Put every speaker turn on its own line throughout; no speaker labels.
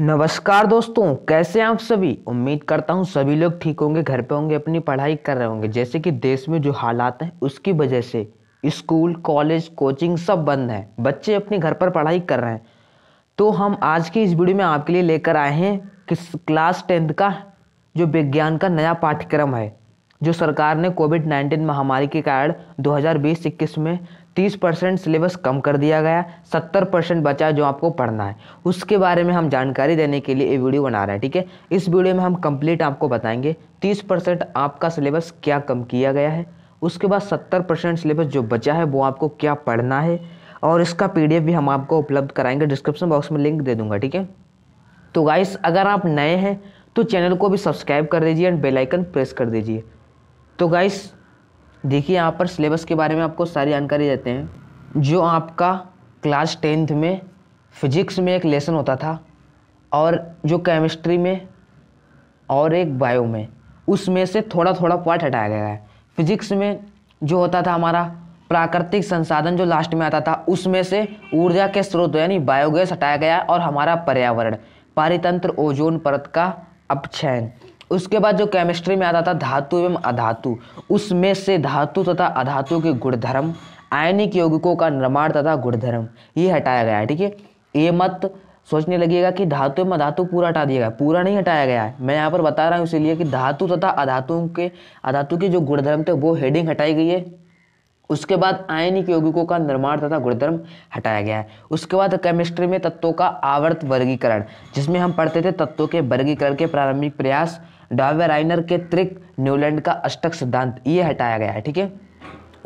नमस्कार दोस्तों कैसे हैं आप सभी उम्मीद करता हूं सभी लोग ठीक होंगे घर पे होंगे अपनी पढ़ाई कर रहे होंगे जैसे कि देश में जो हालात हैं उसकी वजह से स्कूल कॉलेज कोचिंग सब बंद है बच्चे अपने घर पर पढ़ाई कर रहे हैं तो हम आज की इस वीडियो में आपके लिए लेकर आए हैं किस क्लास टेंथ का जो विज्ञान का नया पाठ्यक्रम है जो सरकार ने कोविड नाइन्टीन महामारी के कारण दो हज़ार में तीस परसेंट सिलेबस कम कर दिया गया सत्तर परसेंट बचा जो आपको पढ़ना है उसके बारे में हम जानकारी देने के लिए ये वीडियो बना रहे हैं ठीक है इस वीडियो में हम कंप्लीट आपको बताएंगे तीस परसेंट आपका सिलेबस क्या कम किया गया है उसके बाद सत्तर परसेंट सिलेबस जो बचा है वो आपको क्या पढ़ना है और इसका पी भी हम आपको उपलब्ध कराएंगे डिस्क्रिप्शन बॉक्स में लिंक दे दूंगा ठीक है तो गाइस अगर आप नए हैं तो चैनल को भी सब्सक्राइब कर दीजिए एंड बेलाइकन प्रेस कर दीजिए तो गाइस देखिए यहाँ पर सिलेबस के बारे में आपको सारी जानकारी देते हैं जो आपका क्लास टेंथ में फिजिक्स में एक लेसन होता था और जो केमिस्ट्री में और एक बायो में उसमें से थोड़ा थोड़ा पार्ट हटाया गया है फिजिक्स में जो होता था हमारा प्राकृतिक संसाधन जो लास्ट में आता था उसमें से ऊर्जा के स्रोत यानी बायोगैस हटाया गया और हमारा पर्यावरण पारितंत्र ओजोन परत का अपक्षयन उसके बाद जो केमिस्ट्री में आता था धातु एवं अधातु उसमें से धातु तथा अधातु के गुणधर्म आयनिक यौगिकों का निर्माण तथा गुणधर्म ये हटाया गया है ठीक है ये मत सोचने लगेगा कि धातु एवं अधातु पूरा हटा दिया गया पूरा नहीं हटाया गया है मैं यहाँ पर बता रहा हूँ इसीलिए कि धातु तथा अधातु के अधातु के जो गुणधर्म थे वो हेडिंग हटाई गई है उसके बाद आयनिक यौगिकों का निर्माण तथा गुणधर्म हटाया गया है उसके बाद केमिस्ट्री में तत्वों का आवर्त वर्गीकरण जिसमें हम पढ़ते थे तत्वों के वर्गीकरण के प्रारंभिक प्रयास डावेराइनर के त्रिक न्यूलैंड का अष्टक सिद्धांत ये हटाया गया है ठीक है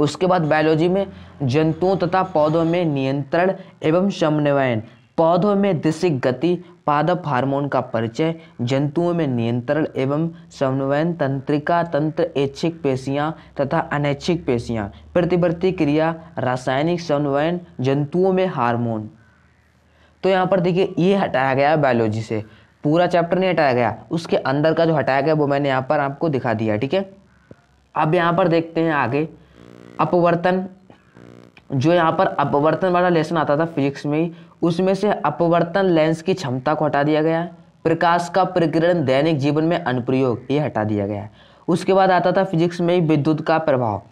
उसके बाद बायोलॉजी में जंतुओं तथा पौधों में नियंत्रण एवं समन्वयन पौधों में दिशिक गति पादप हार्मोन का परिचय जंतुओं में नियंत्रण एवं समन्वयन तंत्रिका तंत्र ऐच्छिक पेशियां तथा अनैच्छिक पेशियां प्रतिवर्ती क्रिया रासायनिक समन्वयन जंतुओं में हार्मोन तो यहाँ पर देखिए ये हटाया गया है बायोलॉजी से पूरा चैप्टर नहीं हटाया गया उसके अंदर का जो हटाया गया वो मैंने यहाँ पर आपको दिखा दिया ठीक है अब यहाँ पर देखते हैं आगे अपवर्तन जो यहाँ पर अपवर्तन वाला लेसन आता था फिजिक्स में ही उसमें से अपवर्तन लेंस की क्षमता को हटा दिया गया प्रकाश का प्रकरण दैनिक जीवन में अनुप्रयोग ये हटा दिया गया उसके बाद आता था फिजिक्स में विद्युत का प्रभाव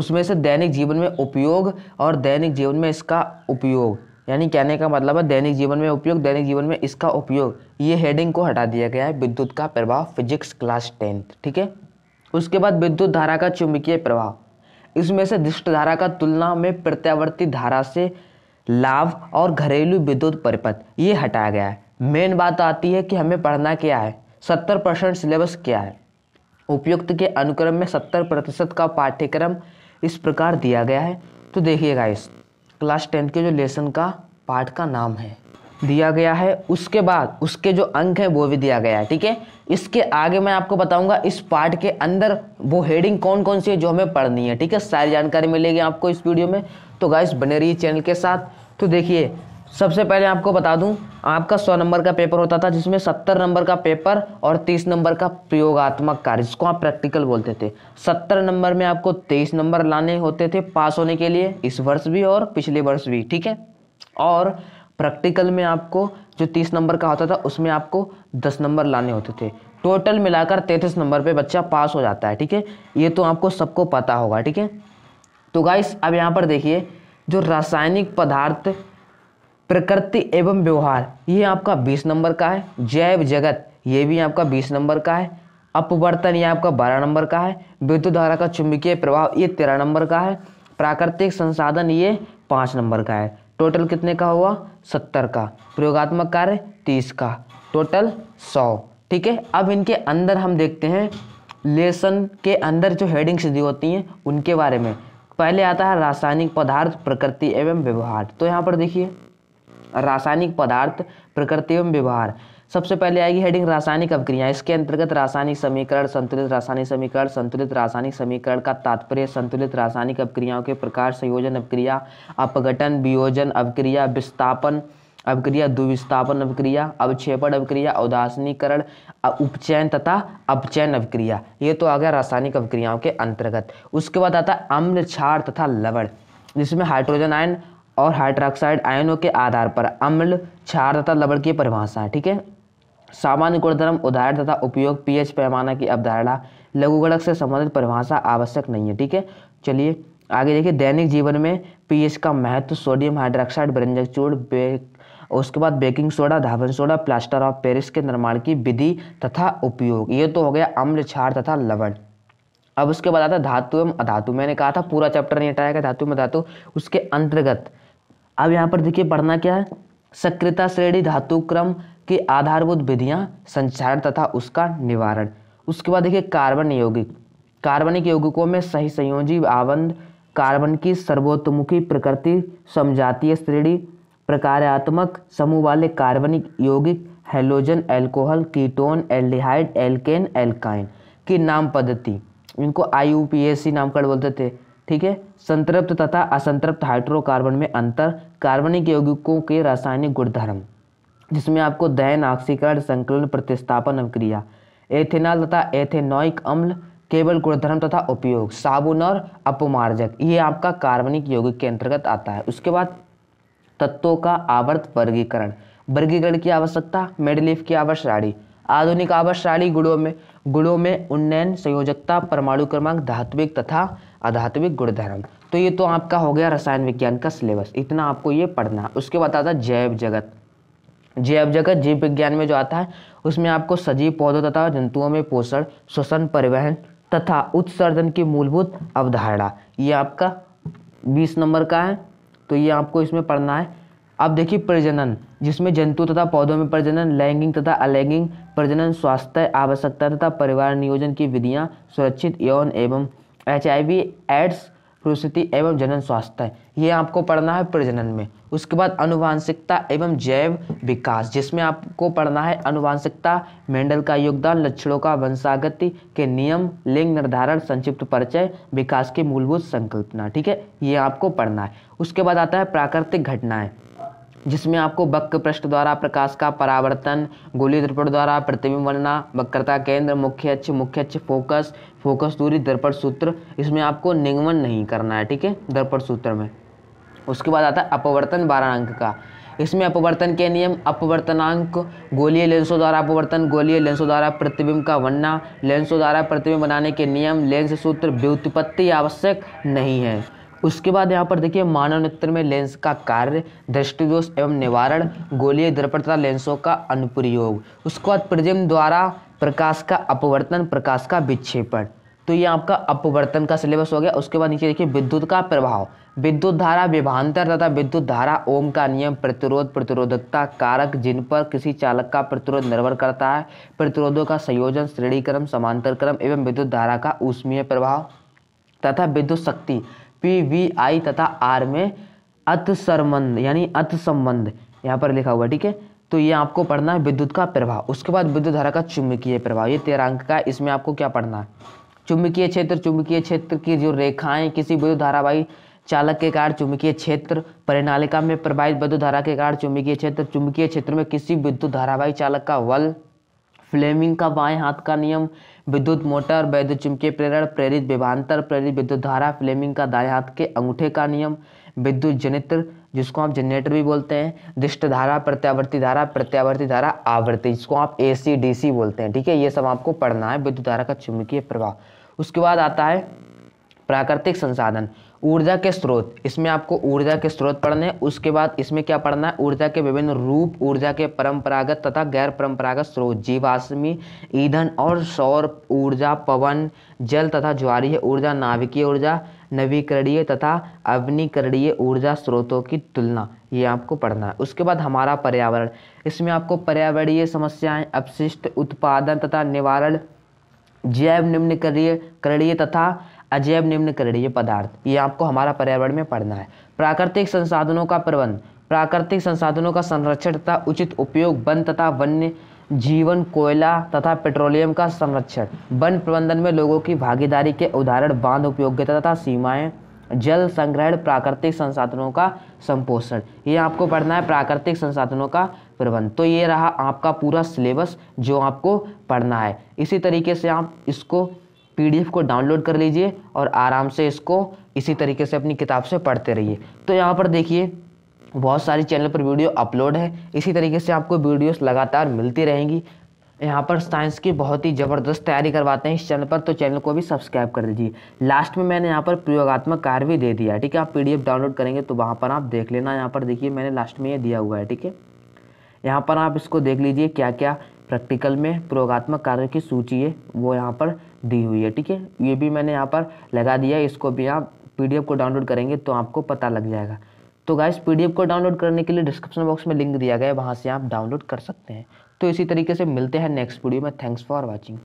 उसमें से दैनिक जीवन में उपयोग और दैनिक जीवन में इसका उपयोग यानी कहने का मतलब है दैनिक जीवन में उपयोग दैनिक जीवन में इसका उपयोग ये हेडिंग को हटा दिया गया है विद्युत का प्रभाव फिजिक्स क्लास टेंथ ठीक है उसके बाद विद्युत धारा का चुंबकीय प्रभाव इसमें से दृष्ट धारा का तुलना में प्रत्यावर्ती धारा से लाभ और घरेलू विद्युत परिपथ ये हटाया गया है मेन बात आती है कि हमें पढ़ना क्या है सत्तर परसेंट सिलेबस क्या है उपयुक्त के अनुक्रम में सत्तर प्रतिशत का पाठ्यक्रम इस प्रकार दिया गया है तो देखिएगा इस क्लास टेंथ के जो लेसन का पार्ट का नाम है दिया गया है उसके बाद उसके जो अंक हैं वो भी दिया गया है ठीक है इसके आगे मैं आपको बताऊंगा इस पार्ट के अंदर वो हेडिंग कौन कौन सी है जो हमें पढ़नी है ठीक है सारी जानकारी मिलेगी आपको इस वीडियो में तो गाइस बने रहिए चैनल के साथ तो देखिए सबसे पहले आपको बता दूं आपका सौ नंबर का पेपर होता था जिसमें सत्तर नंबर का पेपर और तीस नंबर का प्रयोगात्मक कार्य जिसको आप प्रैक्टिकल बोलते थे सत्तर नंबर में आपको तेईस नंबर लाने होते थे पास होने के लिए इस वर्ष भी और पिछले वर्ष भी ठीक है और प्रैक्टिकल में आपको जो तीस नंबर का होता था उसमें आपको दस नंबर लाने होते थे टोटल मिलाकर तैंतीस नंबर पर बच्चा पास हो जाता है ठीक है ये तो आपको सबको पता होगा ठीक है तो गाइस अब यहाँ पर देखिए जो रासायनिक पदार्थ प्रकृति एवं व्यवहार ये आपका बीस नंबर का है जैव जगत ये भी आपका बीस नंबर का है अपवर्तन ये आपका बारह नंबर का है विद्युत धारा का चुंबकीय प्रभाव ये तेरह नंबर का है प्राकृतिक संसाधन ये पाँच नंबर का है टोटल कितने का हुआ सत्तर का प्रयोगात्मक कार्य तीस का टोटल सौ ठीक है अब इनके अंदर हम देखते हैं लेसन के अंदर जो हेडिंग्स दी होती हैं उनके बारे में पहले आता है रासायनिक पदार्थ प्रकृति एवं व्यवहार तो यहाँ पर देखिए रासायनिक पदार्थ प्रकृति एवं व्यवहार सबसे पहले आएगी हेडिंग रासायनिक अवक्रिया इसके अंतर्गत रासायनिक समीकरण संतुलित रासायनिक समीकरण संतुलित रासायनिक समीकरण का तात्पर्य संतुलित रासायनिक अवक्रियाओं के प्रकार संयोजन अवक्रिया अपघटन वियोजन अवक्रिया विस्थापन अवक्रिया दुविस्थापन अवक्रिया अवक्षेपण अवक्रिया उदासनीकरण उपचयन तथा अपचयन अवक्रिया ये तो आ गया रासायनिक अवक्रियाओं के अंतर्गत उसके बाद आता है अम्ल क्षार तथा लवण जिसमें हाइड्रोजन आयन और हाइड्रोक्साइड आयनों के आधार पर अम्ल क्षार तथा लवण की परिभाषा ठीक है सामान्य गुणधर्म उदाहरण तथा उपयोग पीएच पैमाना की अवधारणा लघु गणक से संबंधित परिभाषा आवश्यक नहीं है ठीक है चलिए आगे देखिए दैनिक जीवन में पीएच का महत्व सोडियम हाइड्रोक्साइड व्यंजक चूड़ उसके बाद बेकिंग सोडा धावन सोडा प्लास्टर ऑफ पेरिस के निर्माण की विधि तथा उपयोग ये तो हो गया अम्ल क्षार तथा लवण अब उसके बाद आता है धातु एवं अधातु मैंने कहा था पूरा चैप्टर नहीं हटाया गया धातु में धातु उसके अंतर्गत अब यहाँ पर देखिए पढ़ना क्या है सक्रियता श्रेणी धातु क्रम की आधारभूत विधियाँ संचारण तथा उसका निवारण उसके बाद देखिए कार्बन यौगिक कार्बनिक यौगिकों में सही संयोजी आवंद कार्बन की सर्वोत्तमुखी प्रकृति समजातीय श्रेणी प्रकारात्मक समूह वाले कार्बनिक यौगिक halogen alcohol ketone aldehyde alkane alkyne की नाम पद्धति इनको आई नाम कर बोलते थे ठीक है संतृप्त तथा असंतृप्त हाइड्रोकार्बन में अंतर कार्बनिक यौगिकों के रासायनिक गुणधर्म जिसमें आपको दहन ऑक्सीकरण संकलन प्रतिस्थापन अभिक्रिया एथेनॉल तथा एथेनॉइक अम्ल केवल गुणधर्म तथा उपयोग साबुन और अपमार्जक ये आपका कार्बनिक यौगिक के अंतर्गत आता है उसके बाद तत्वों का आवर्त वर्गीकरण वर्गीकरण की आवश्यकता मेडलिफ की आवश्यक आधुनिक आवश्यक गुणों में गुणों में उन्नयन संयोजकता परमाणु क्रमांक धात्विक तथा आध्यात्मिक गुणधर्म तो ये तो आपका हो गया रसायन विज्ञान का सिलेबस इतना आपको ये पढ़ना है उसके बाद आता है जैव जगत जैव जगत जीव विज्ञान में जो आता है उसमें आपको सजीव पौधों तथा जंतुओं में पोषण श्वसन परिवहन तथा उत्सर्जन की मूलभूत अवधारणा ये आपका बीस नंबर का है तो ये आपको इसमें पढ़ना है अब देखिए प्रजनन जिसमें जंतु तथा पौधों में प्रजनन लैंगिक तथा अलैंगिक प्रजनन स्वास्थ्य आवश्यकता तथा परिवार नियोजन की विधियां सुरक्षित यौन एवं एच आई वी एड्स प्रसूति एवं जनन स्वास्थ्य ये आपको पढ़ना है प्रजनन में उसके बाद अनुवांशिकता एवं जैव विकास जिसमें आपको पढ़ना है अनुवांशिकता मेंडल का योगदान लक्षणों का वंशागति के नियम लिंग निर्धारण संक्षिप्त परिचय विकास की मूलभूत संकल्पना ठीक है ये आपको पढ़ना है उसके बाद आता है प्राकृतिक घटनाएं जिसमें आपको बक्क पृष्ठ द्वारा प्रकाश का परावर्तन गोली दर्पण द्वारा प्रतिबिंब बनना वक्रता केंद्र मुख्य अक्ष मुख्य अक्ष फोकस फोकस दूरी दर्पण सूत्र इसमें आपको निगमन नहीं करना है ठीक है दर्पण सूत्र में उसके बाद आता है अपवर्तन बारह अंक का इसमें अपवर्तन के नियम अपवर्तनांक गोलीय लेंसों द्वारा अपवर्तन गोलीय लेंसों द्वारा प्रतिबिंब का बनना लेंसों द्वारा प्रतिबिंब बनाने के नियम लेंस सूत्र व्युत्पत्ति आवश्यक नहीं है उसके बाद यहाँ पर देखिए नेत्र में लेंस का कार्य दृष्टिदोष एवं निवारण गोलीय दर्पण तथा लेंसों का अनुप्रयोग उसके बाद प्रजम द्वारा प्रकाश का अपवर्तन प्रकाश का विक्षेपण तो ये आपका अपवर्तन का सिलेबस हो गया उसके बाद नीचे देखिए विद्युत का प्रभाव विद्युत धारा विभांतर तथा विद्युत धारा ओम का नियम प्रतिरोध प्रतिरोधकता कारक जिन पर किसी चालक का प्रतिरोध निर्भर करता है प्रतिरोधों का संयोजन श्रेणीक्रम समांतर क्रम एवं विद्युत धारा का ऊष्मीय प्रभाव तथा विद्युत शक्ति पी वी आई तथा आर में अतसरमंद यानी अतसंबंध यहाँ पर लिखा हुआ ठीक है तो ये आपको पढ़ना है विद्युत का प्रभाव उसके बाद विद्युत धारा का चुंबकीय प्रभाव ये तेरह अंक का इसमें आपको क्या पढ़ना है चुंबकीय क्षेत्र चुंबकीय क्षेत्र की जो रेखाएं किसी विद्युत धारावाही चालक के कारण चुंबकीय क्षेत्र परिणालिका में प्रभावित विद्युत धारा के कारण चुंबकीय क्षेत्र चुंबकीय क्षेत्र में किसी विद्युत धारावाही चालक का वल फ्लेमिंग का बाएं हाथ का नियम विद्युत मोटर वैद्युत चुमके प्रेरण प्रेरित विभांतर प्रेरित विद्युत धारा फ्लेमिंग का दाएं हाथ के अंगूठे का नियम विद्युत जनित्र जिसको आप जनरेटर भी बोलते हैं दिष्ट धारा प्रत्यावर्ती धारा प्रत्यावर्ती धारा आवर्ती जिसको आप ए सी डी सी बोलते हैं ठीक है ये सब आपको पढ़ना है विद्युत धारा का चुंबकीय प्रभाव उसके बाद आता है प्राकृतिक संसाधन ऊर्जा के स्रोत इसमें आपको ऊर्जा के स्रोत पढ़ने हैं उसके बाद इसमें क्या पढ़ना है ऊर्जा के विभिन्न रूप ऊर्जा के परंपरागत तथा गैर परंपरागत स्रोत जीवाश्मी ईंधन और सौर ऊर्जा पवन जल तथा ज्वारीय ऊर्जा नाभिकीय ऊर्जा नवीकरणीय तथा अवनीकरणीय ऊर्जा स्रोतों की तुलना ये आपको पढ़ना है उसके बाद हमारा पर्यावरण इसमें आपको पर्यावरणीय समस्याएं अपशिष्ट उत्पादन तथा निवारण जैव निम्नकरणीय करणीय तथा अजैब निम्न करणीय पदार्थ ये आपको हमारा पर्यावरण में पढ़ना है प्राकृतिक संसाधनों का प्रबंध प्राकृतिक संसाधनों का संरक्षण तथा उचित उपयोग वन तथा वन्य जीवन कोयला तथा पेट्रोलियम का संरक्षण वन प्रबंधन में लोगों की भागीदारी के उदाहरण बांध उपयोगिता तथा सीमाएं जल संग्रहण प्राकृतिक संसाधनों का संपोषण ये आपको पढ़ना है प्राकृतिक संसाधनों का प्रबंध तो ये रहा आपका पूरा सिलेबस जो आपको पढ़ना है इसी तरीके से आप इसको पीडीएफ को डाउनलोड कर लीजिए और आराम से इसको इसी तरीके से अपनी किताब से पढ़ते रहिए तो यहाँ पर देखिए बहुत सारी चैनल पर वीडियो अपलोड है इसी तरीके से आपको वीडियोस लगातार मिलती रहेंगी यहाँ पर साइंस की बहुत ही ज़बरदस्त तैयारी करवाते हैं इस चैनल पर तो चैनल को भी सब्सक्राइब कर लीजिए लास्ट में मैंने यहाँ पर प्रयोगात्मक कार्य भी दे दिया है ठीक है आप पी डाउनलोड करेंगे तो वहाँ पर आप देख लेना यहाँ पर देखिए मैंने लास्ट में ये दिया हुआ है ठीक है यहाँ पर आप इसको देख लीजिए क्या क्या प्रैक्टिकल में प्रयोगात्मक कार्य की सूची है वो यहाँ पर दी हुई है ठीक है ये भी मैंने यहाँ पर लगा दिया इसको भी आप एफ को डाउनलोड करेंगे तो आपको पता लग जाएगा तो गाइस एफ को डाउनलोड करने के लिए डिस्क्रिप्शन बॉक्स में लिंक दिया गया है वहाँ से आप डाउनलोड कर सकते हैं तो इसी तरीके से मिलते हैं नेक्स्ट वीडियो में थैंक्स फॉर वॉचिंग